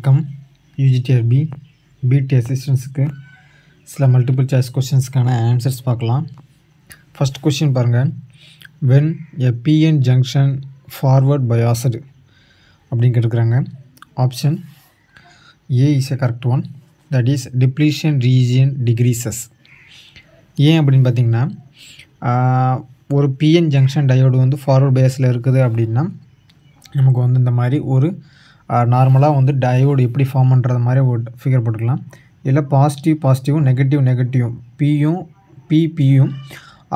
வணக்கம் UGTRB PT அசிஸ்டன்ஸுக்கு சில மல்டிபிள் சாய்ஸ் கொஷின்ஸ்க்கான ஆன்சர்ஸ் பார்க்கலாம் ஃபஸ்ட் கொஷின் பாருங்கள் when a PN junction forward biased அப்படின்னு கேட்டுக்கிறாங்க option A is a correct one that is depletion region decreases ஏன் அப்படின்னு பார்த்தீங்கன்னா ஒரு பிஎன் ஜங்ஷன் டயோடு வந்து ஃபார்வர்ட் பேஸில் இருக்குது அப்படின்னா நமக்கு வந்து இந்த மாதிரி ஒரு நார்மலாக வந்து டயோடு எப்படி ஃபார்ம் பண்ணுறது மாதிரி ஒரு ஃபிகர் போட்டுக்கலாம் இல்லை பாசிட்டிவ் பாசிட்டிவும் நெகட்டிவ் நெகட்டிவும் பியும் பிபியும்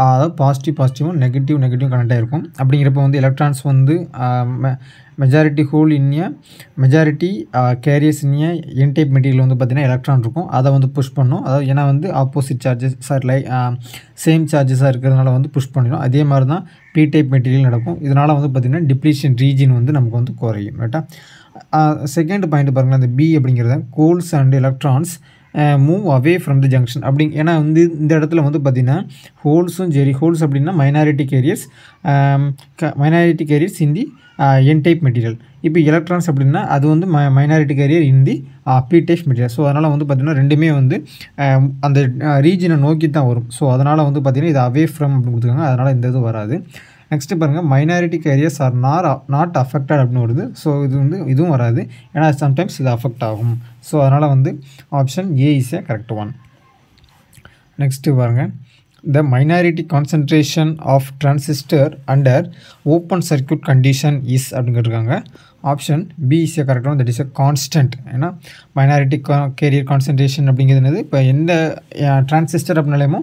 அதாவது பாசிட்டிவ் பாசிட்டிவும் நெகட்டிவ் நெகட்டிவ் கனெக்ட் ஆகிருக்கும் அப்படிங்கிறப்ப வந்து எலக்ட்ரான்ஸ் வந்து மெஜாரிட்டி ஹோல் இன்னிய மெஜாரிட்டி கேரியர்ஸ் இன்னிய என் டைப் மெட்டீரியல் வந்து பார்த்திங்கன்னா எலக்ட்ரான் இருக்கும் அதை வந்து புஷ் பண்ணும் அதாவது ஏன்னா வந்து ஆப்போசிட் சார்ஜஸ் சார் லை சேம் சார்ஜஸாக இருக்கிறதுனால வந்து புஷ் பண்ணிடும் அதே மாதிரி தான் பி டைப் மெட்டீரியல் நடக்கும் இதனால் வந்து பார்த்திங்கன்னா டிப்ளீஷன் ரீஜின் வந்து நமக்கு வந்து குறையும் ரைட்டா செகண்ட் பாயிண்ட் பாருங்கள் அந்த பி அப்படிங்கிறத holes and electrons move away from the junction அப்படி ஏன்னா வந்து இந்த இடத்துல வந்து பார்த்திங்கன்னா ஹோல்ஸும் சரி ஹோல்ஸ் அப்படின்னா minority carriers minority carriers in the N type material இப்போ எலக்ட்ரான்ஸ் அப்படின்னா அது வந்து மை minority carrier in the P type material so அதனால் வந்து பார்த்திங்கன்னா ரெண்டுமே வந்து அந்த ரீஜனை நோக்கி தான் வரும் ஸோ அதனால் வந்து பார்த்திங்கன்னா இது அவே ஃப்ரம் அப்படின்னு கொடுத்துருக்காங்க அதனால் இந்த இது வராது நெக்ஸ்ட்டு பாருங்கள் minority carriers are nor not affected அப்படின்னு வருது ஸோ இது வந்து இதுவும் வராது ஏன்னா சம்டைம்ஸ் இது அஃபெக்ட் ஆகும் ஸோ அதனால் வந்து option A is a correct one next பாருங்கள் the minority concentration of transistor under open circuit condition is அப்படின்னு கேட்டிருக்காங்க option B correct one that is a constant ஏன்னா மைனாரிட்டி கேரியர் கான்சன்ட்ரேஷன் அப்படிங்கிறது இப்போ எந்த டிரான்சிஸ்டர் அப்படின்னாலேயுமோ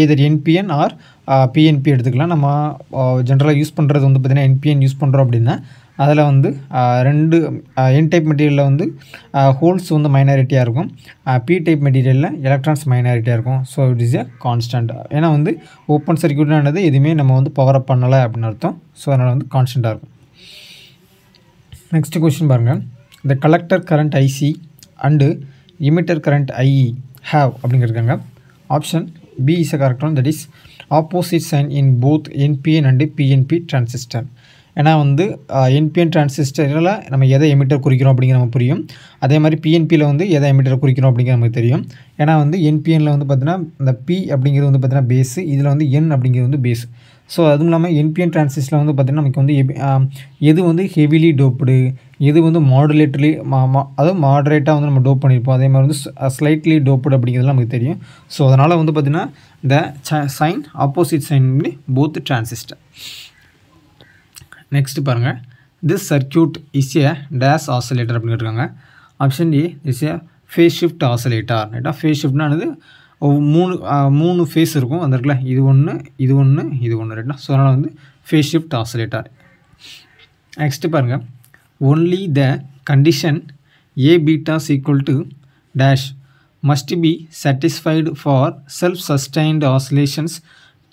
ஏதர் என்பிஎன் ஆர் பிஎன்பி எடுத்துக்கலாம் நம்ம ஜென்ரலாக யூஸ் பண்ணுறது வந்து பார்த்திங்கன்னா என்பிஎன் யூஸ் பண்ணுறோம் அப்படின்னா அதில் வந்து ரெண்டு என் டைப் மெட்டீரியலில் வந்து ஹோல்ஸ் வந்து மைனாரிட்டியாக இருக்கும் பி டைப் மெட்டீரியலில் எலக்ட்ரான்ஸ் மைனாரிட்டியாக இருக்கும் so it is a constant ஏன்னா வந்து ஓப்பன் சர்க்கியூட்னானது எதுவுமே நம்ம வந்து பவர் அப் பண்ணலை அப்படின்னு அர்த்தம் ஸோ அதனால் வந்து கான்ஸ்டண்ட்டாக இருக்கும் நெக்ஸ்ட் கொஷின் பாருங்கள் இந்த collector current IC and emitter current IE have அப்படிங்கிறதுக்காங்க option B is a correct one that is opposite sign in both NPN and PNP transistor. ஏன்னா வந்து என்பிஎன் டிரான்சிஸ்டரில் நம்ம எதை எமிட்டர் குறிக்கிறோம் அப்படிங்கிற நமக்கு புரியும் அதே மாதிரி பிஎன்பியில் வந்து எதை எமிட்டர் குறிக்கிறோம் அப்படிங்கிற நமக்கு தெரியும் ஏன்னா வந்து என்பிஎனில் வந்து பார்த்தீங்கன்னா இந்த பி அப்படிங்கிறது வந்து பார்த்தீங்கன்னா பேஸு இதில் வந்து என் அப்படிங்கிறது வந்து பேஸு ஸோ அதுவும் இல்லாமல் என்பிஎன் டிரான்சிஸ்டரில் வந்து பார்த்திங்கன்னா நமக்கு வந்து எது வந்து ஹெவிலி டோப்டு எது வந்து மாடுலேட்டர்லி மா அதுவும் மாடரேட்டாக வந்து நம்ம டோப் பண்ணியிருப்போம் அதே மாதிரி வந்து ஸ்லைட்லி டோப்டு அப்படிங்கிறதுலாம் நமக்கு தெரியும் ஸோ அதனால் வந்து பார்த்திங்கன்னா இந்த sign opposite sign both transistor next பாருங்கள் this circuit is a dash oscillator அப்படின்னு கேட்டிருக்காங்க option D is a phase shift oscillator ரைட்டா ஃபேஸ் ஷிஃப்ட்னானது மூணு மூணு ஃபேஸ் இருக்கும் அந்த இருக்குல்ல இது ஒன்று இது ஒன்று இது ஒன்று ரைட்டா ஸோ அதனால் வந்து ஃபேஸ் ஷிஃப்ட் ஆசிலேட்டர் நெக்ஸ்ட்டு பாருங்கள் only the condition A beta's equal to dash must be satisfied for self sustained oscillations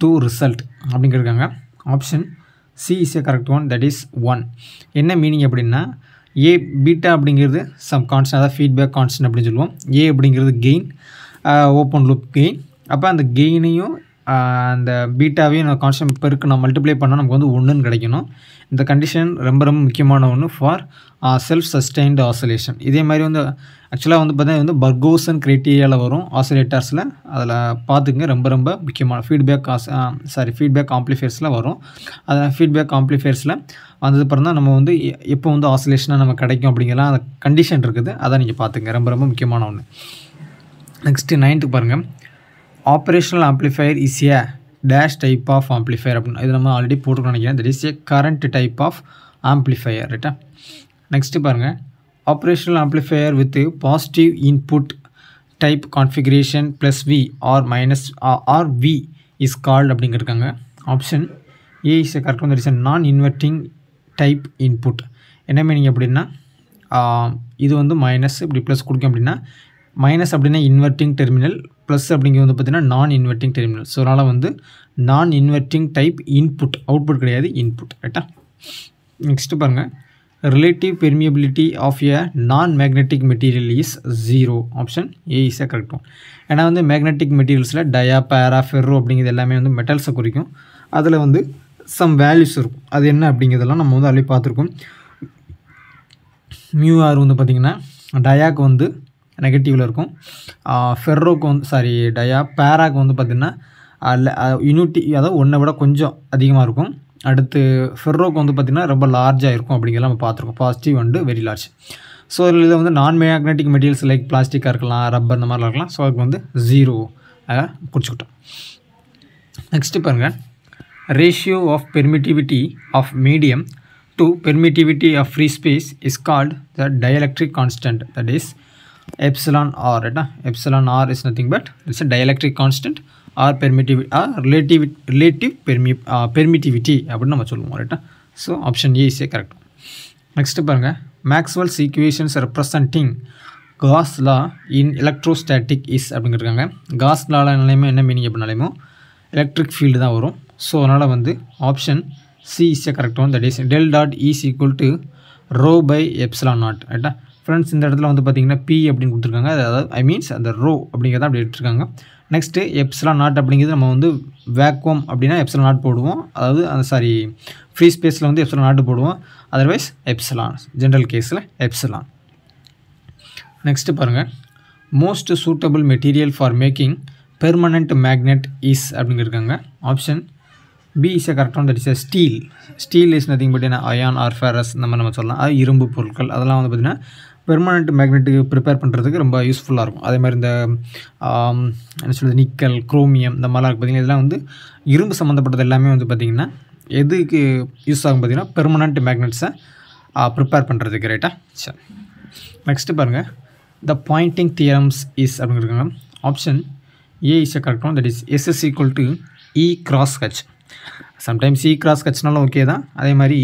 to result அப்படின்னு கேட்டுருக்காங்க option C is a correct one that is one என்ன meaning அப்படின்னா A beta அப்படிங்கிறது some constant அதாவது feedback constant அப்படின்னு சொல்லுவோம் ஏ அப்படிங்கிறது gain open லுப் gain அப்போ அந்த கெயினையும் அந்த பீட்டாவையும் நம்ம கான்ஸ்டன்ட் பெருக்கு நான் மல்டிப்ளை பண்ணால் நமக்கு வந்து ஒன்றுன்னு கிடைக்கணும் இந்த கண்டிஷன் ரொம்ப ரொம்ப முக்கியமான ஒன்று ஃபார் செல்ஃப் சஸ்டைன்டு ஆசோலேஷன் இதே மாதிரி வந்து ஆக்சுவலாக வந்து பார்த்தீங்கன்னா வந்து பர்கோசன் கிரைட்டீரியாவில் வரும் ஆசோலேட்டர்ஸில் அதில் பார்த்துங்க ரொம்ப ரொம்ப முக்கியமான ஃபீட்பேக் சாரி ஃபீட்பேக் ஆம்ப்ளிஃபையர்ஸில் வரும் அதில் ஃபீட்பேக் ஆம்ப்ளிஃபையர்ஸில் வந்ததுக்கப்புறம் தான் நம்ம வந்து எப்போ வந்து ஆசோலேஷனாக நம்ம கிடைக்கும் அப்படிங்கலாம் அந்த கண்டிஷன் இருக்குது அதை நீங்கள் பார்த்துங்க ரொம்ப ரொம்ப முக்கியமான ஒன்று நெக்ஸ்ட்டு நைன்த்துக்கு பாருங்கள் operational amplifier is a dash type of amplifier அப்படின்னு இது நம்ம ஆல்ரெடி போட்டுக்கணும் நினைக்கிறேன் that is a current type of amplifier ரைட்டா நெக்ஸ்ட்டு பாருங்கள் operational amplifier with positive input type configuration plus V R minus R V is called அப்படிங்கிருக்காங்க option A is கரெக்டாக வந்து reason non inverting type input என்ன meaning அப்படின்னா இது வந்து minus இப்படி ப்ளஸ் கொடுக்கும் அப்படின்னா மைனஸ் அப்படின்னா இன்வெர்ட்டிங் டெர்மினல் ப்ளஸ் அப்படிங்கிறது வந்து பார்த்திங்கன்னா நான் இன்வெர்ட்டிங் டெர்மினல் ஸோ அதனால் வந்து non inverting type input output கிடையாது இன்புட் ரைட்டா நெக்ஸ்ட்டு பாருங்கள் relative permeability of a non magnetic material is zero option A இஸாக கரெக்ட் ஒன் ஏன்னா வந்து மேக்னெட்டிக் மெட்டீரியல்ஸில் டயா பேரா ஃபெர்ரோ அப்படிங்கிறது எல்லாமே வந்து மெட்டல்ஸை குறிக்கும் அதில் வந்து சம் வேல்யூஸ் இருக்கும் அது என்ன அப்படிங்கிறதெல்லாம் நம்ம வந்து அதிலே பார்த்துருக்கோம் மியூஆர் வந்து பார்த்திங்கன்னா டயாக்கு வந்து நெகட்டிவில் இருக்கும் ஃபெர்ரோக்கு வந்து சாரி டயா பேராக்கு வந்து பார்த்திங்கன்னா யூனிட்டி அதாவது ஒன்றை விட கொஞ்சம் அதிகமாக இருக்கும் அடுத்து ஃபெர்ரோக்கு வந்து பார்த்திங்கன்னா ரொம்ப லார்ஜாக இருக்கும் அப்படிங்கிறத நம்ம பார்த்துருக்கோம் positive and very large so இதில் இதில் வந்து நான் மேக்னெட்டிக் மெட்டீரியல்ஸ் லைக் பிளாஸ்டிக்காக இருக்கலாம் ரப்பர் இந்த மாதிரிலாம் இருக்கலாம் ஸோ அதுக்கு வந்து ஜீரோ குடிச்சுக்கிட்டோம் நெக்ஸ்ட்டு பாருங்கள் ratio of permittivity of medium to permittivity of free space is called the dielectric constant that is epsilon r right now epsilon r is nothing but it's a dielectric constant or permittivity or uh, relative relative permi uh, permittivity அப்படின்னு நம்ம சொல்லுவோம் ரைட்டா so option A இஸே correct next பாருங்கள் Maxwell's equations representing Gauss law in electrostatic is அப்படிங்கிருக்காங்க Gauss லாவில் நிலைமை என்ன மீனிங் அப்படின்னாலையுமோ எலக்ட்ரிக் ஃபீல்டு தான் வரும் ஸோ அதனால் வந்து ஆப்ஷன் சி இஸே correct one that is del dot is equal to rho by epsilon naught ரைட்டா ஃப்ரெண்ட்ஸ் இந்த இடத்துல வந்து பார்த்திங்கன்னா பி அப்படின்னு கொடுத்துருக்காங்க அதாவது ஐ மீன்ஸ் அந்த ரோ அப்படிங்கிறத அப்படி எடுத்துருக்காங்க நெக்ஸ்ட்டு எப்ஸ்லாம் நாட் அப்படிங்கிறது நம்ம வந்து வேக்வம் அப்படின்னா எப்ஸ்லாம் நாட் போடுவோம் அதாவது அந்த சாரி ஃப்ரீ ஸ்பேஸில் வந்து எப்ஸ்லாம் நாட்டு போடுவோம் அதர்வைஸ் எப்ஸ்லான் ஜென்ரல் கேஸில் எப்ஸ்லான் நெக்ஸ்ட்டு பாருங்கள் most suitable material for making permanent magnet is அப்படிங்கிறக்காங்க ஆப்ஷன் பி இஸ் ஏ கரெக்டான is steel steel is nothing but என்ன அயான் ஆர் ஃபேரஸ் நம்ம நம்ம சொல்லலாம் அது இரும்பு பொருட்கள் அதெல்லாம் வந்து பார்த்திங்கன்னா பெர்மனண்ட் மேக்னெட்டுக்கு ப்ரிப்பேர் பண்ணுறதுக்கு ரொம்ப யூஸ்ஃபுல்லாக இருக்கும் அதே மாதிரி இந்த என்ன சொல்கிறது நிக்கல் குரோமியம் இந்த மாதிரிலாம் இருக்குது பார்த்திங்கன்னா இதெல்லாம் வந்து இரும்பு சம்மந்தப்பட்டது எல்லாமே வந்து பார்த்திங்கன்னா எதுக்கு யூஸ் ஆகும் பார்த்திங்கன்னா பெர்மனண்ட் மேக்னெட்ஸை ப்ரிப்பேர் பண்ணுறதுக்கு ரைட்டாக சரி நெக்ஸ்ட்டு பாருங்கள் த பாயிண்டிங் தியரம்ஸ் இஸ் அப்படிங்கிறாங்க ஆப்ஷன் ஏ இஸ் கரெக்டும் that is S S equal to E cross H sometimes E cross ஹச்னாலும் ஓகே தான் அதே மாதிரி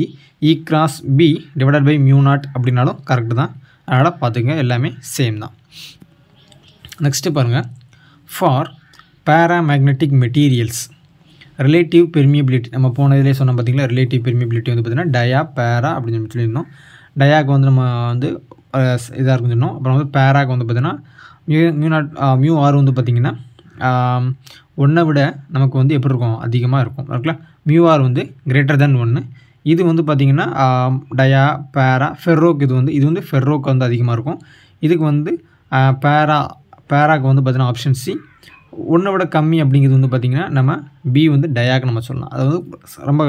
E cross B divided by mu naught அப்படின்னாலும் கரெக்டு தான் அதனால் பார்த்துங்க எல்லாமே சேம் தான் நெக்ஸ்ட்டு பாருங்கள் for paramagnetic materials relative permeability நம்ம போனதிலே சொன்னோம் பார்த்திங்களா ரிலேட்டிவ் பெர்மியபிலிட்டி வந்து பார்த்திங்கன்னா டயா பேரா அப்படின்னு சொல்லி சொல்லியிருந்தோம் டயாக்கு வந்து நம்ம வந்து இதாக இருக்குன்னு சொன்னோம் அப்புறம் வந்து பேராக்கு வந்து பார்த்திங்கன்னா mu mu naught mu r வந்து பார்த்திங்கன்னா ஒன்றை விட நமக்கு வந்து எப்படி இருக்கும் அதிகமாக இருக்கும் இருக்குல்ல மியூ ஆர் வந்து கிரேட்டர் தென் ஒன்று இது வந்து பார்த்திங்கன்னா டயா பேரா ஃபெர்ரோக் இது வந்து இது வந்து ஃபெர்ரோக்கு வந்து அதிகமாக இருக்கும் இதுக்கு வந்து பேரா பேராக்கு வந்து பார்த்திங்கன்னா ஆப்ஷன் சி ஒன்றை விட கம்மி அப்படிங்கிறது வந்து பார்த்திங்கன்னா நம்ம பி வந்து டயாக் நம்ம சொல்லலாம் அது வந்து ரொம்ப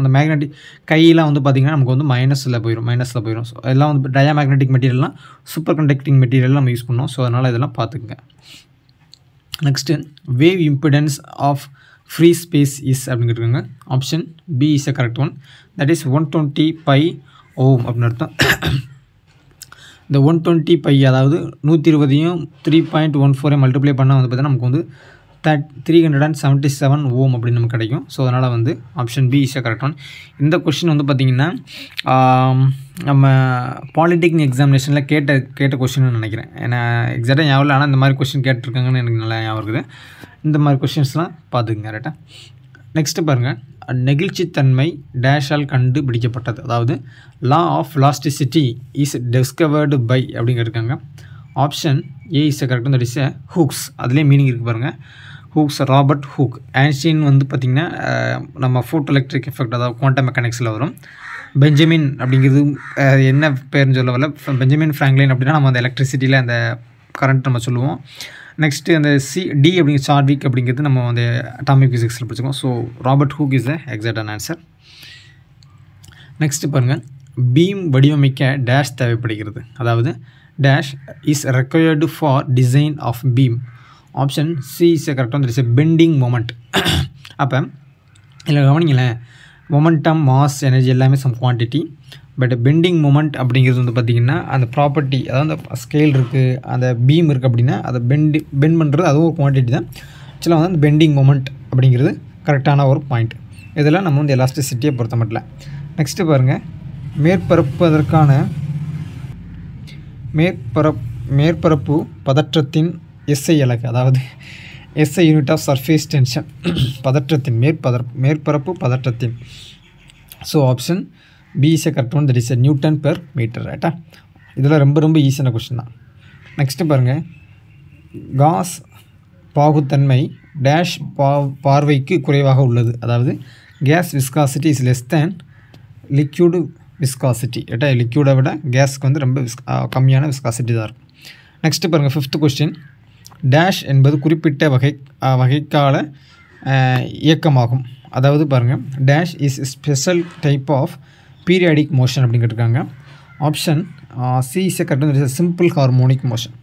அந்த மேக்னெட்டிக் கையெல்லாம் வந்து பார்த்திங்கன்னா நமக்கு வந்து மைனஸில் போயிடும் மைனஸில் போயிடும் ஸோ எல்லாம் வந்து டயா மேக்னெட்டிக் மெட்டீரியல்லாம் சூப்பர் கண்டக்டிங் மெட்டீரியல் நம்ம யூஸ் பண்ணோம் ஸோ அதனால் இதெல்லாம் பார்த்துக்குங்க next wave impedance of free space is அப்படின்னு கேட்டுருக்காங்க option B is a correct one that is one twenty pi ohm அப்படின்னு அர்த்தம் இந்த ஒன் டுவெண்ட்டி பை அதாவது நூற்றி இருபதையும் த்ரீ பாயிண்ட் ஒன் ஃபோரை மல்டிப்ளை பண்ணால் வந்து பார்த்தீங்கன்னா நமக்கு வந்து third three hundred and seventy seven ohm அப்படின்னு நமக்கு கிடைக்கும் ஸோ அதனால் வந்து option B is correct one இந்த கொஷின் வந்து பார்த்திங்கன்னா நம்ம பாலிடெக்னிக் எக்ஸாமினேஷனில் கேட்ட கேட்ட கொஷின்னு நினைக்கிறேன் ஏன்னா எக்ஸாக்டாக ஞாபகம் ஆனால் இந்த மாதிரி கொஷின் கேட்டிருக்காங்கன்னு எனக்கு நல்லா ஞாபகம் இருக்குது இந்த மாதிரி கொஷின்ஸ்லாம் பார்த்துக்குங்க கரெக்டாக நெக்ஸ்ட்டு பாருங்கள் நெகிழ்ச்சித்தன்மை டேஷால் கண்டுபிடிக்கப்பட்டது அதாவது law of elasticity is discovered by அப்படிங்கிருக்காங்க ஆப்ஷன் ஏ இஸ் கரெக்டாக தடிச்ச இஸ் ஹூக்ஸ் அதுலேயே மீனிங் இருக்குது பாருங்கள் ஹூக்ஸ் ராபர்ட் ஹூக் ஆன்ஸ்டீன் வந்து பார்த்திங்கன்னா நம்ம ஃபோட்டோ எலக்ட்ரிக் எஃபெக்ட் அதாவது குவான்டம் மெக்கானிக்ஸில் வரும் பெஞ்சமின் அப்படிங்கிறது என்ன பேர்னு சொல்ல வரல பெஞ்சமின் ஃப்ராங்க்லின் அப்படின்னா நம்ம அந்த எலக்ட்ரிசிட்டியில் அந்த கரண்ட் நம்ம சொல்லுவோம் நெக்ஸ்ட்டு அந்த சி டி அப்படிங்கிற சார்விக் அப்படிங்கிறது நம்ம அந்த அட்டாமிக் ஃபிசிக்ஸில் படிச்சுக்கோம் so Robert Hooke is the எக்ஸாக்டான ஆன்சர் நெக்ஸ்ட்டு பாருங்கள் பீம் வடிவமைக்க டேஷ் தேவைப்படுகிறது அதாவது dash is required for design of beam option C is கரெக்டாக எ பெண்டிங் மொமெண்ட் அப்போ இதில் கவனிங்களேன் மொமெண்டம் மாஸ் எனர்ஜி எல்லாமே some quantity but bending moment அப்படிங்கிறது வந்து பார்த்திங்கன்னா அந்த ப்ராப்பர்ட்டி அதாவது அந்த ஸ்கேல் இருக்குது அந்த பீம் இருக்குது அப்படின்னா அதை பெண்டு பெண்ட் பண்ணுறது அதுவும் ஒரு குவான்டிட்டி தான் ஆக்சுவலாக வந்து அந்த பெண்டிங் மூமெண்ட் அப்படிங்கிறது கரெக்டான ஒரு பாயிண்ட் இதெல்லாம் நம்ம வந்து எலாஸ்டிசிட்டியை பொறுத்த மாட்டில நெக்ஸ்ட்டு பாருங்கள் மேற்பரப்புவதற்கான மேற்பரப் மேற்பரப்பு பதற்றத்தின் எஸ்ஐ இலக்கு அதாவது SI unit of surface tension பதற்றத்தின் மேற்பதற் மேற்பரப்பு பதற்றத்தின் so option B is a correct one that is a newton per metre ரைட்டா இதெல்லாம் ரொம்ப ரொம்ப ஈஸியான கொஷின் தான் நெக்ஸ்ட்டு பாருங்கள் காஸ் பாகுத்தன்மை டேஷ் பா பார்வைக்கு குறைவாக உள்ளது அதாவது gas viscosity is less than liquid viscosity ரைட்டா லிக்யூடை விட கேஸ்க்கு வந்து ரொம்ப விஸ் கம்மியான விஸ்காசிட்டி தான் இருக்கும் நெக்ஸ்ட்டு பாருங்கள் ஃபிஃப்த் கொஸ்டின் டேஷ் என்பது குறிப்பிட்ட வகை வகைக்கால இயக்கமாகும் அதாவது பாருங்கள் dash is special type of periodic motion அப்படிங்கிட்டு இருக்காங்க ஆப்ஷன் சி இஸ் கரெக்டாக சிம்பிள் ஹார்மோனிக் மோஷன்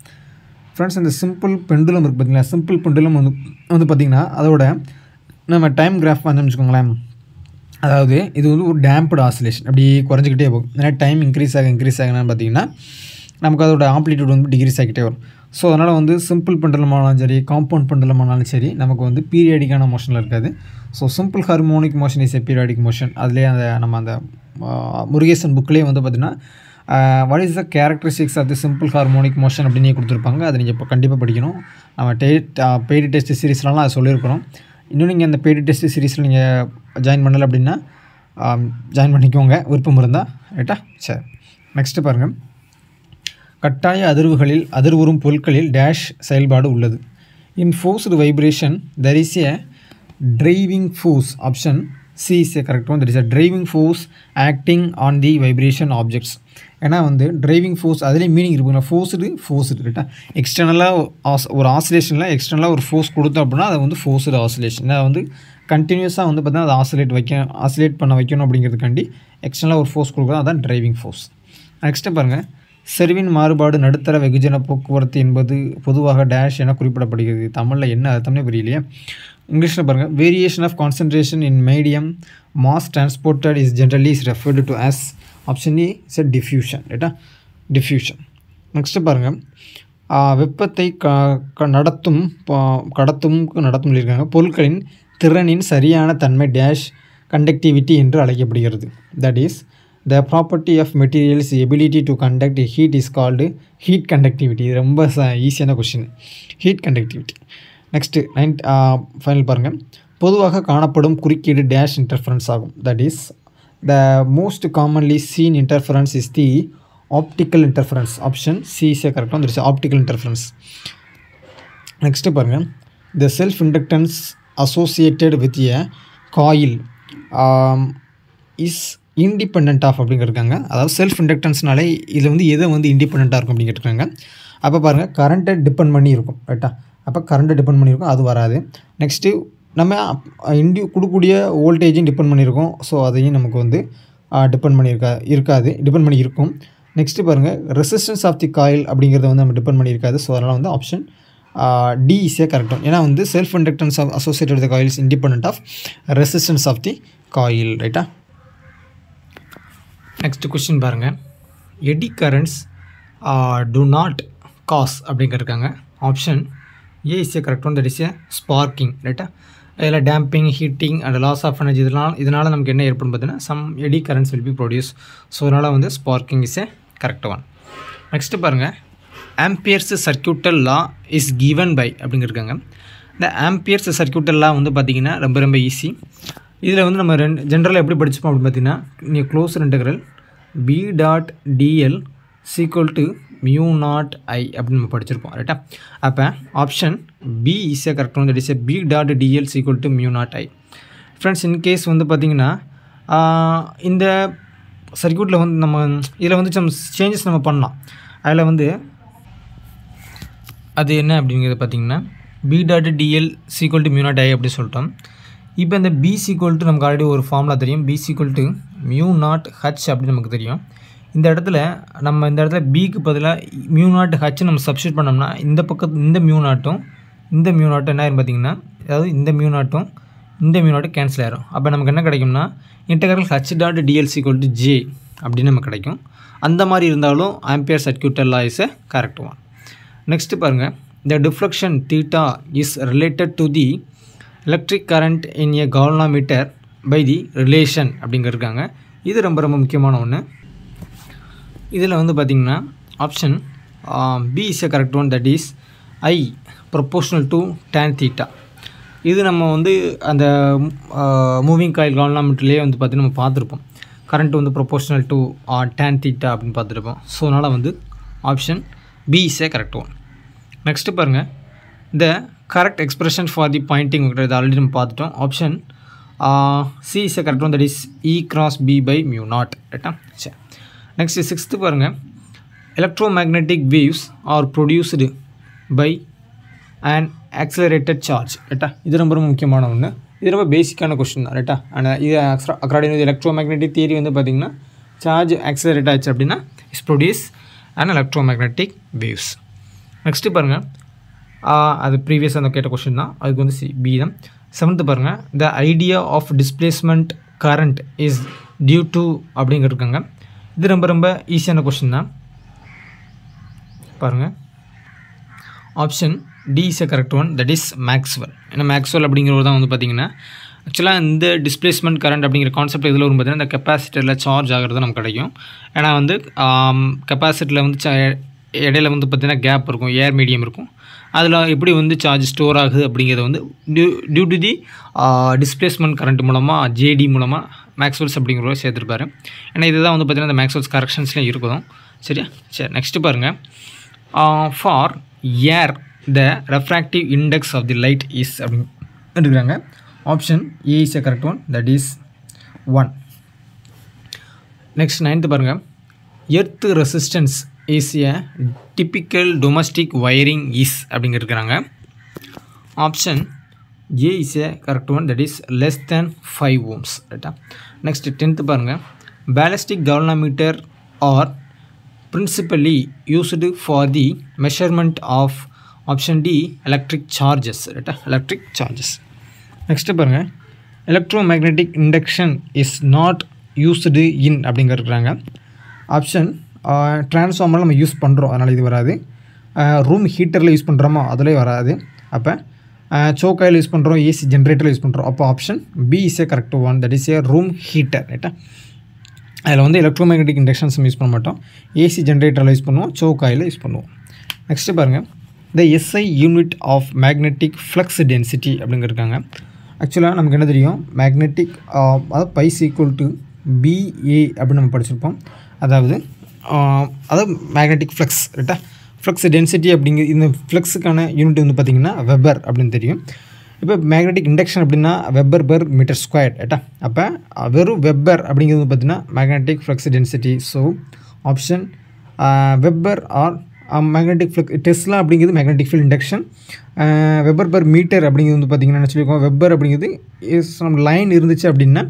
ஃப்ரெண்ட்ஸ் இந்த சிம்பிள் பெண்டுலம் இருக்குது பார்த்திங்களா சிம்பிள் பெண்டுலம் வந்து வந்து பார்த்திங்கன்னா அதோட நம்ம டைம் கிராஃப் வந்து வச்சுக்கோங்களேன் அதாவது இது வந்து ஒரு டேம்ப்டு ஆசிலேஷன் அப்படி குறைஞ்சிக்கிட்டே போகும் ஏன்னா டைம் இன்க்ரீஸ் ஆக இன்க்ரீஸ் ஆகணும்னு பார்த்திங்கன்னா நமக்கு அதோட ஆம்ப்ளிடியூட் வந்து டிகிரிஸ் ஆகிட்டே வரும் ஸோ அதனால் வந்து சிம்பிள் ஆனாலும் சரி காம்பவுண்ட் ஆனாலும் சரி நமக்கு வந்து பீரியாடிக்கான மோஷனில் இருக்காது so simple harmonic motion is a periodic motion அதுலேயே அந்த நம்ம அந்த முருகேசன் புக்லேயே வந்து பார்த்திங்கன்னா what is the characteristics of the simple harmonic motion அப்படின்னு கொடுத்துருப்பாங்க அதை நீங்கள் இப்போ கண்டிப்பாக படிக்கணும் நம்ம டே பெய்டு டெஸ்ட் சீரீஸ்லாம் அதை சொல்லியிருக்கிறோம் இன்னும் நீங்கள் அந்த பெய்டு டெஸ்ட் சீரீஸில் நீங்கள் ஜாயின் பண்ணலை அப்படின்னா ஜாயின் பண்ணிக்கோங்க விருப்பம் இருந்தால் ரைட்டா சரி நெக்ஸ்ட்டு பாருங்கள் கட்டாய அதிர்வுகளில் அதிர்வுறும் பொருட்களில் டேஷ் செயல்பாடு உள்ளது இன் ஃபோர்ஸ்டு வைப்ரேஷன் தரிசிய is force option C is a correct one that is a driving force acting on the vibration objects ஏன்னா வந்து டிரைவிங் ஃபோர்ஸ் அதுலேயும் மீனிங் இருக்குங்களா ஃபோர்ஸுடு ஃபோர்ஸுடு கரெக்டாக எக்ஸ்டர்னலாக ஆஸ் ஒரு ஆசிலேஷனில் எக்ஸ்டர்னலாக ஒரு ஃபோர்ஸ் கொடுத்தோம் அப்படின்னா அது வந்து ஃபோர்ஸுடு ஆசிலேஷன் அதை வந்து கண்டினியூஸாக வந்து பார்த்திங்கன்னா அதை ஆசிலேட் வைக்க ஆசிலேட் பண்ண வைக்கணும் அப்படிங்கிறதுக்காண்டி எக்ஸ்டர்னலாக ஒரு ஃபோர்ஸ் கொடுக்குறது அதான் ட்ரைவிங் ஃபோர்ஸ் நெக்ஸ்ட்டு பாருங்கள் செறிவின் மாறுபாடு நடுத்தர வெகுஜன போக்குவரத்து என்பது பொதுவாக டேஷ் என குறிப்பிடப்படுகிறது தமிழில் என்ன அர்த்தம்னே புரியலையே இங்கிலீஷில் பாருங்கள் variation of concentration in medium mass transported is generally is referred to as option E is diffusion ரைட்டா டிஃப்யூஷன் நெக்ஸ்ட்டு பாருங்கள் வெப்பத்தை க நடத்தும் கடத்தும் நடத்தும் இருக்காங்க பொருட்களின் திறனின் சரியான தன்மை டேஷ் கண்டக்டிவிட்டி என்று அழைக்கப்படுகிறது that is the property of materials ability to conduct heat is called heat conductivity இது ரொம்ப ச ஈஸியான question heat conductivity next ninth final பாருங்கள் பொதுவாக காணப்படும் குறுக்கீடு டேஷ் இன்டர்ஃபரன்ஸ் ஆகும் that is the most commonly seen interference is the optical interference option சிஸியாக கரெக்டாக வந்துருச்சு ஆப்டிக்கல் இன்டர்ஃபரன்ஸ் நெக்ஸ்ட்டு பாருங்கள் the self inductance associated with a coil is independent of அப்படிங்கிருக்காங்க அதாவது செல்ஃப் இண்டக்டன்ஸ்னாலே இதில் வந்து எதை வந்து இண்டிபெண்ட்டாக இருக்கும் அப்படின்னு கேட்டிருக்காங்க அப்போ பாருங்கள் கரண்ட்டை டிபெண்ட் பண்ணி இருக்கும் ரைட்டா அப்போ கரண்ட்டை டிபெண்ட் பண்ணியிருக்கோம் அது வராது நெக்ஸ்ட்டு நம்ம இண்டி கொடுக்கூடிய வோல்டேஜும் டிபெண்ட் பண்ணியிருக்கோம் ஸோ அதையும் நமக்கு வந்து டிபெண்ட் பண்ணியிருக்கா இருக்காது டிபெண்ட் பண்ணி இருக்கும் நெக்ஸ்ட்டு பாருங்கள் ரெசிஸ்டன்ஸ் ஆஃப் தி காயில் அப்படிங்கிறத வந்து நம்ம டிபெண்ட் பண்ணியிருக்காது ஸோ அதனால் வந்து ஆப்ஷன் டி ஈஸியாக கரெக்டும் ஏன்னா வந்து self inductance of associated the coils independent of resistance of the coil ரைட்டா நெக்ஸ்ட் கொஷின் பாருங்கள் eddy currents do not cause அப்படிங்கிருக்காங்க option A is a correct one that is a sparking ரைட்டா இதில் damping heating and loss of energy இதெல்லாம் இதனால் நமக்கு என்ன ஏற்படும் பார்த்தீங்கன்னா some eddy currents will be produce so அதனால் வந்து sparking is a correct one next பாருங்கள் Ampere's circuital law is given by அப்படிங்கிருக்காங்க இந்த ஆம்பியர்ஸ் சர்க்கியூட்டல் லா வந்து பார்த்திங்கன்னா ரொம்ப ரொம்ப ஈஸி இதில் வந்து நம்ம ரெண்டு ஜென்ரலாக எப்படி படிச்சுப்போம் அப்படின்னு பார்த்தீங்கன்னா நீ close integral B dot DL is equal to mu naught I அப்படின்னு நம்ம படிச்சிருப்போம் ரைட்டா அப்போ ஆப்ஷன் பி ஈஸியாக கரெக்டாக வந்து this B dot DL equal to mu naught I friends in case வந்து பார்த்திங்கன்னா இந்த சர்க்கியூட்டில் வந்து நம்ம இதில் வந்து நம்ம சேஞ்சஸ் நம்ம பண்ணலாம் அதில் வந்து அது என்ன அப்படிங்கிறது பார்த்திங்கன்னா B dot DL is equal to mu naught I அப்படின்னு சொல்லிட்டோம் இப்போ இந்த பி சீக்குவல் டு நமக்கு ஆல்ரெடி ஒரு ஃபார்முலா தெரியும் B is equal to mu naught H அப்படின்னு நமக்கு தெரியும் இந்த இடத்துல நம்ம இந்த இடத்துல பிக்கு பதிலாக மியூ நாட் ஹச்சு நம்ம சப்ஸ்டியூட் பண்ணோம்னா இந்த பக்கத்து இந்த மியூ நாட்டும் இந்த மியூ நாட்டும் என்ன பார்த்தீங்கன்னா அதாவது இந்த மியூ நாட்டும் இந்த மியூ நாட்டும் கேன்சல் ஆயிரும் அப்போ நமக்கு என்ன கிடைக்கும்னா integral H dot DL is equal to J அப்படின்னு நமக்கு கிடைக்கும் அந்த மாதிரி இருந்தாலும் ampere circuital law is a correct one next பாருங்கள் the deflection theta is related to the electric current in a galvanometer by the relation அப்படிங்கிருக்காங்க இது ரொம்ப ரொம்ப முக்கியமான ஒன்று இதில் வந்து பார்த்திங்கன்னா option B is a correct one that is I proportional to tan theta இது நம்ம வந்து அந்த மூவிங் காயில் கவர்னமெண்ட்லேயே வந்து பார்த்து நம்ம பார்த்துருப்போம் கரண்ட் வந்து ப்ரொப்போஷனல் டு டேன் தீட்டா அப்படின்னு பார்த்துருப்போம் ஸோ அதனால் வந்து option B is a correct one next பாருங்கள் the correct expression for the Poynting இது ஆல்ரெடி நம்ம பார்த்துட்டோம் option C is a correct one that is E cross B by mu naught ரைட்டா சரி நெக்ஸ்ட் சிக்ஸ்த்து பாருங்கள் electromagnetic waves are produced by an accelerated charge ரைட்டா இது ரொம்ப ரொம்ப முக்கியமான ஒன்று இது ரொம்ப பேசிக்கான கொஸ்டின் தான் ரைட்டா அண்ட் uh, இது அக்ராடிங் எலக்ட்ரோ மேக்னெட்டிக் தியரி வந்து பார்த்திங்கன்னா சார்ஜ் ஆக்சலரேட் ஆச்சு அப்படின்னா is produce and electromagnetic waves next பாருங்கள் அது ப்ரீவியஸ் அந்த கேட்ட கொஸ்டின் தான் அதுக்கு வந்து சி பி தான் செவன்த்து பாருங்கள் the idea of displacement current is due to அப்படிங்கிட்டிருக்காங்க இது ரொம்ப ரொம்ப ஈஸியான கொஷின் தான் பாருங்கள் option D is a correct one that is Maxwell ஏன்னா மேக்ஸ்வெல் அப்படிங்கிறவர் தான் வந்து பார்த்திங்கன்னா ஆக்சுவலாக இந்த டிஸ்பிளேஸ்மெண்ட் கரண்ட் அப்படிங்கிற கான்செப்ட் இதில் வரும் பார்த்தீங்கன்னா இந்த கெப்பாசிட்டரில் சார்ஜ் ஆகிறது நமக்கு கிடைக்கும் ஏன்னா வந்து கெப்பாசிட்டியில் வந்து இடையில வந்து பார்த்திங்கன்னா கேப் இருக்கும் ஏர் மீடியம் இருக்கும் அதில் எப்படி வந்து சார்ஜ் ஸ்டோர் ஆகுது அப்படிங்கிறத வந்து due due to the displacement current மூலமாக ஜேடி மூலமாக மேக்ஸ்வெல்ஸ் அப்படிங்கிறவர் சேர்த்துருப்பாரு ஏன்னா இதுதான் வந்து பார்த்திங்கன்னா இந்த மேக்ஸ்வெல்ஸ் கரெக்ஷன்ஸ்லேயும் இருக்கும் சரியா சரி நெக்ஸ்ட்டு பாருங்கள் for air the refractive index of the light is அப்படின்னு எடுக்கிறாங்க option A is a correct one that is one next ninth பாருங்கள் earth resistance is a typical domestic wiring is அப்படிங்கிறாங்க option A is a correct one that is less than five ohms ரைட்டா next tenth பாருங்கள் ballistic galvanometer are principally used for the measurement of option D electric charges ரைட்டா electric charges next பாருங்கள் electromagnetic induction is not used in அப்படிங்கிறாங்க option ட்ரான்ஸ்ஃபார்மரில் நம்ம use பண்ணுறோம் அதனால் இது வராது ரூம் ஹீட்டரில் யூஸ் பண்ணுறோமோ அதிலே வராது அப்போ சோக்காயில் யூஸ் பண்ணுறோம் ஏசி ஜென்ரேட்டர் யூஸ் பண்ணுறோம் அப்போ option B is a correct one that is a room heater ரைட்டா அதில் வந்து எலக்ட்ரோமேக்னெட்டிக் இண்டக்ஷன்ஸ் யூஸ் பண்ண மாட்டோம் ஏசி ஜென்ரேட்டரில் யூஸ் பண்ணுவோம் சோக்காயில் யூஸ் பண்ணுவோம் நெக்ஸ்ட்டு பாருங்கள் the SI unit of magnetic flux density அப்படிங்கிருக்காங்க ஆக்சுவலாக நமக்கு என்ன தெரியும் மேக்னெட்டிக் அதாவது பைஸ் ஈக்குவல் டு பிஏ அப்படின்னு நம்ம படிச்சிருப்போம் அதாவது அதாவது மேக்னெட்டிக் ஃப்ளக்ஸ் ரைட்டா ஃப்ளக்ஸ் டென்சிட்டி அப்படிங்கிற இந்த ஃப்ளக்ஸுக்கான யூனிட் வந்து பார்த்திங்கன்னா வெப்பர் அப்படின்னு தெரியும் இப்போ மேக்னெட்டிக் இண்டக்ஷன் அப்படின்னா வெப்பர் பெர் மீட்டர் ஸ்கொயர் ஏட்டா அப்போ வெறும் வெப்பர் அப்படிங்கிறது வந்து பார்த்திங்கன்னா magnetic flux density so option weber or magnetic flux டெஸ்ட்லாம் அப்படிங்கிறது magnetic field induction weber per metre அப்படிங்கிறது வந்து பார்த்திங்கன்னா நினச்சிருக்கோம் வெப்பர் அப்படிங்கிறது இஸ் நம்ம லைன் இருந்துச்சு அப்படின்னா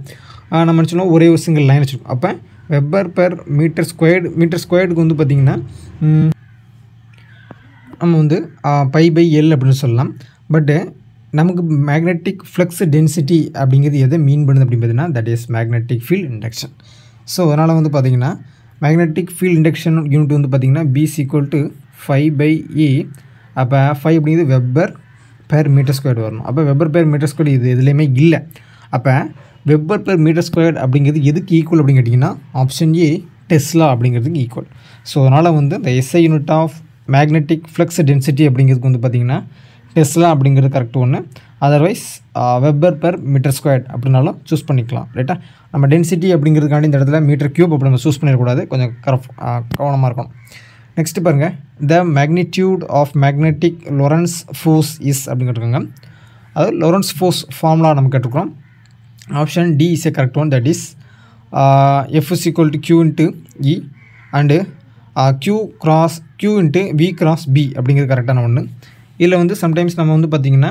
நம்ம நினச்சிருக்கோம் ஒரே ஒரு சிங்கிள் லைன் வச்சுருக்கோம் அப்போ weber per metre squared metre ஸ்கொயர்டுக்கு வந்து பார்த்திங்கன்னா நம்ம வந்து பை பை எல் அப்படின்னு சொல்லலாம் பட்டு நமக்கு மேக்னெட்டிக் ஃப்ளக்ஸ் டென்சிட்டி அப்படிங்கிறது எதை மீன் பண்ணுது அப்படின்னு பார்த்தீங்கன்னா that is magnetic field induction so அதனால் வந்து பார்த்திங்கன்னா மேக்னெட்டிக் ஃபீல்ட் இண்டக்ஷன் யூனிட் வந்து பார்த்திங்கன்னா B is equal to five by A அப்போ ஃபைவ் அப்படிங்கிறது வெப்பர் பேர் மீட்டர் ஸ்கொயர்டு வரணும் அப்போ வெப்பர் பேர் மீட்டர் ஸ்கொயர்டு இது எதுலேயுமே இல்லை அப்போ வெப்பர் பேர் மீட்டர் ஸ்கொயர்டு அப்படிங்கிறது எதுக்கு ஈக்குவல் அப்படின்னு கேட்டிங்கன்னா ஆப்ஷன் ஏ டெஸ்லா அப்படிங்கிறதுக்கு ஈக்குவல் ஸோ அதனால் வந்து இந்த SI unit of magnetic flux density அப்படிங்கிறது வந்து பார்த்திங்கன்னா டெஸ்லா அப்படிங்கிறது கரெக்ட் ஒன்று otherwise weber per metre square அப்படின்னாலும் சூஸ் பண்ணிக்கலாம் ரைட்டா நம்ம டென்சிட்டி அப்படிங்கிறதுக்காண்டி இந்த இடத்துல மீட்டர் க்யூப் அப்படி நம்ம சூஸ் பண்ணிடக்கூடாது கொஞ்சம் கரஃப் கவனமாக இருக்கணும் நெக்ஸ்ட்டு பாருங்கள் the magnitude of magnetic Lorentz force is அப்படின்னு கேட்டுருக்காங்க அது லொரன்ஸ் ஃபோர்ஸ் ஃபார்முலா நம்ம கேட்டுருக்கோம் option D is a correct one that is F is equal to Q into E and Q cross Q into V cross B அப்படிங்கிறது கரெக்டான ஒன்று இதில் வந்து சம்டைம்ஸ் நம்ம வந்து பார்த்திங்கன்னா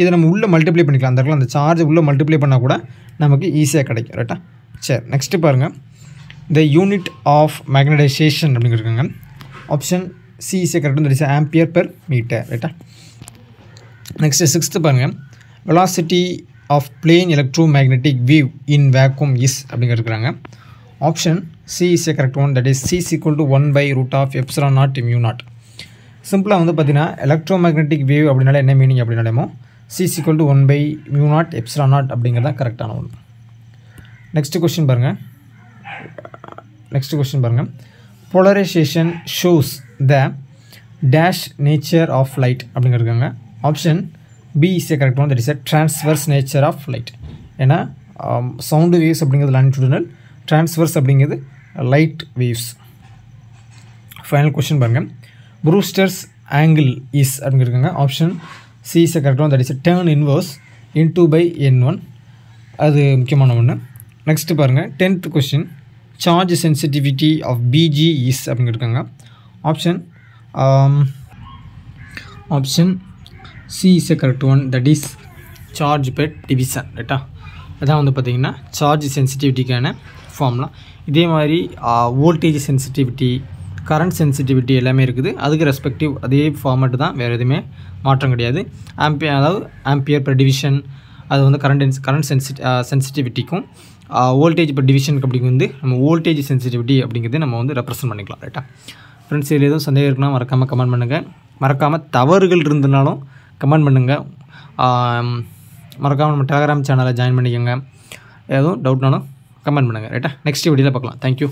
இதை நம்ம உள்ளே மல்டிப்ளை பண்ணிக்கலாம் அந்த இடத்துல அந்த சார்ஜ் உள்ளே மல்டிப்ளை பண்ணால் கூட நமக்கு ஈஸியாக கிடைக்கும் ரைட்டா சரி நெக்ஸ்ட்டு பாருங்கள் த யூனிட் ஆஃப் மேக்னடைசேஷன் அப்படிங்கிறாங்க ஆப்ஷன் சி ஈஸியாக கரெக்டாக தெரிஞ்சு ஆம்பியர் பெர் மீட்டர் ரைட்டா நெக்ஸ்ட்டு சிக்ஸ்த்து பாருங்கள் velocity of plane electromagnetic wave in vacuum is அப்படிங்கிறாங்க option C is a correct one that is C is equal to one by root of epsilon naught mu naught சிம்பிளாக வந்து பார்த்தீங்கன்னா electromagnetic wave அப்படின்னால என்ன meaning அப்படின்னாலுமோ C equal to one by mu naught epsilon naught அப்படிங்கிறது தான் கரெக்டான ஒன்று நெக்ஸ்ட் கொஸ்டின் பாருங்கள் நெக்ஸ்ட் கொஸ்டின் பாருங்கள் polarisation shows the dash nature of light அப்படிங்கிறதுக்காங்க option B is a correct one that is a transverse nature of light ஏன்னா sound waves அப்படிங்கிறது longitudinal transverse அப்படிங்கிறது லைட் வேவ்ஸ் ஃபைனல் கொஷின் பாருங்கள் Brewster's angle is அப்படிங்கிருக்காங்க option C is கரெக்டாக that is tan inverse n two by n one அது முக்கியமான ஒன்று next பாருங்கள் tenth question charge sensitivity of PG is அப்படிங்கிருக்காங்க option option C is a correct one that is charge per division ரைட்டா அதான் வந்து பார்த்திங்கன்னா சார்ஜ் சென்சிட்டிவிட்டிக்கான ஃபார்ம்லாம் இதே மாதிரி வோல்டேஜ் சென்சிட்டிவிட்டி கரண்ட் சென்சிட்டிவிட்டி எல்லாமே இருக்குது அதுக்கு ரெஸ்பெக்டிவ் அதே ஃபார்மேட்டு தான் வேறு எதுவுமே மாற்றம் கிடையாது ஆம்பியர் அதாவது ஆம்பியர் பர் டிவிஷன் அது வந்து கரண்ட் கரண்ட் சென்சி சென்சிட்டிவிட்டிக்கும் வோல்டேஜ் இப்போ டிவிஷனுக்கு அப்படிங்கிறது வந்து நம்ம வோல்டேஜ் சென்சிட்டிவிட்டி அப்படிங்கிறது நம்ம வந்து ரெப்ரசன்ட் பண்ணிக்கலாம் ரைட்டா ஃப்ரெண்ட்ஸ் இதில் எதுவும் சந்தேகம் இருக்குன்னா மறக்காமல் கமெண்ட் பண்ணுங்கள் மறக்காமல் தவறுகள் இருந்தனாலும் கமெண்ட் பண்ணுங்கள் மறக்காமல் நம்ம டெலகிராம் சேனலை ஜாயின் பண்ணிக்கோங்க எதுவும் டவுட்னாலும் கமெண்ட் பண்ணுங்கள் ரைட்டா நெக்ஸ்ட் வீடியோவில் பார்க்கலாம் தேங்க்யூ